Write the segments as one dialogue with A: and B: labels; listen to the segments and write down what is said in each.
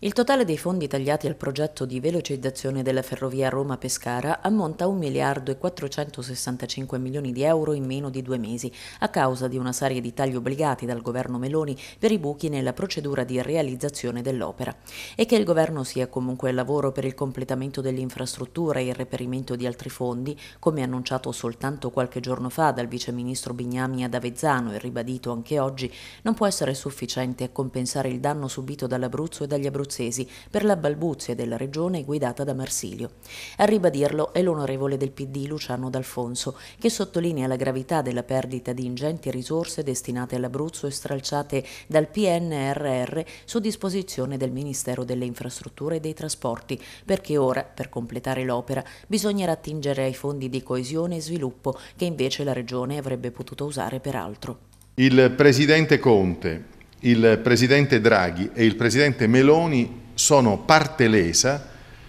A: Il totale dei fondi tagliati al progetto di velocizzazione della ferrovia Roma-Pescara ammonta a 1 miliardo e 465 milioni di euro in meno di due mesi, a causa di una serie di tagli obbligati dal governo Meloni per i buchi nella procedura di realizzazione dell'opera. E che il governo sia comunque al lavoro per il completamento dell'infrastruttura e il reperimento di altri fondi, come annunciato soltanto qualche giorno fa dal viceministro Bignami ad Avezzano e ribadito anche oggi, non può essere sufficiente a compensare il danno subito dall'Abruzzo e dagli abruzzesi abruzzesi per la balbuzia della regione guidata da Marsilio. A ribadirlo è l'onorevole del PD Luciano D'Alfonso, che sottolinea la gravità della perdita di ingenti risorse destinate all'Abruzzo e stralciate dal PNRR su disposizione del Ministero delle Infrastrutture e dei Trasporti, perché ora, per completare l'opera, bisognerà attingere ai fondi di coesione e sviluppo che invece la regione avrebbe potuto usare per altro.
B: Il presidente Conte il presidente Draghi e il presidente Meloni sono parte lesa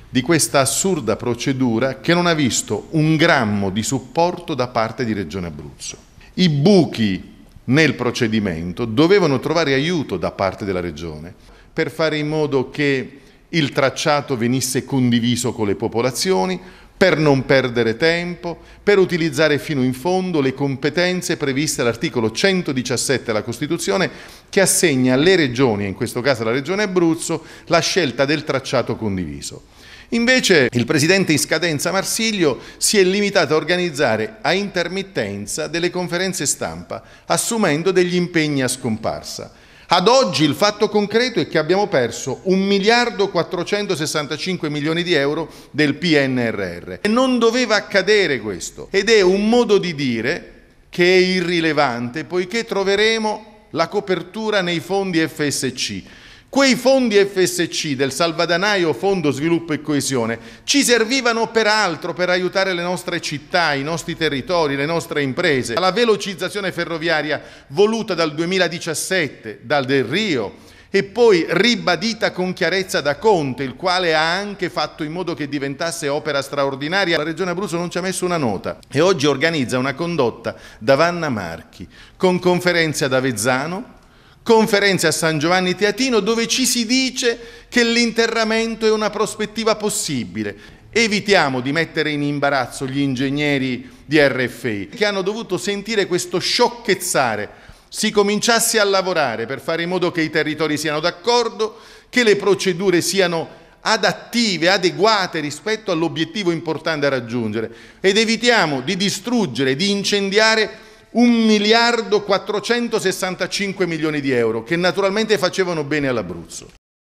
B: di questa assurda procedura che non ha visto un grammo di supporto da parte di Regione Abruzzo. I buchi nel procedimento dovevano trovare aiuto da parte della Regione per fare in modo che il tracciato venisse condiviso con le popolazioni, per non perdere tempo, per utilizzare fino in fondo le competenze previste all'articolo 117 della Costituzione che assegna alle regioni, in questo caso la regione Abruzzo, la scelta del tracciato condiviso. Invece il presidente in scadenza Marsiglio si è limitato a organizzare a intermittenza delle conferenze stampa, assumendo degli impegni a scomparsa ad oggi il fatto concreto è che abbiamo perso 1 miliardo 465 milioni di euro del PNRR. E non doveva accadere questo. Ed è un modo di dire che è irrilevante poiché troveremo la copertura nei fondi FSC. Quei fondi FSC del salvadanaio Fondo Sviluppo e Coesione ci servivano peraltro per aiutare le nostre città, i nostri territori, le nostre imprese. La velocizzazione ferroviaria voluta dal 2017, dal Del Rio, e poi ribadita con chiarezza da Conte, il quale ha anche fatto in modo che diventasse opera straordinaria. La Regione Abruzzo non ci ha messo una nota e oggi organizza una condotta da Vanna Marchi, con conferenze ad Avezzano, conferenze a San Giovanni Teatino dove ci si dice che l'interramento è una prospettiva possibile. Evitiamo di mettere in imbarazzo gli ingegneri di RFI che hanno dovuto sentire questo sciocchezzare. Si cominciasse a lavorare per fare in modo che i territori siano d'accordo, che le procedure siano adattive, adeguate rispetto all'obiettivo importante da raggiungere ed evitiamo di distruggere, di incendiare 1 miliardo 465 milioni di euro, che naturalmente facevano bene all'Abruzzo.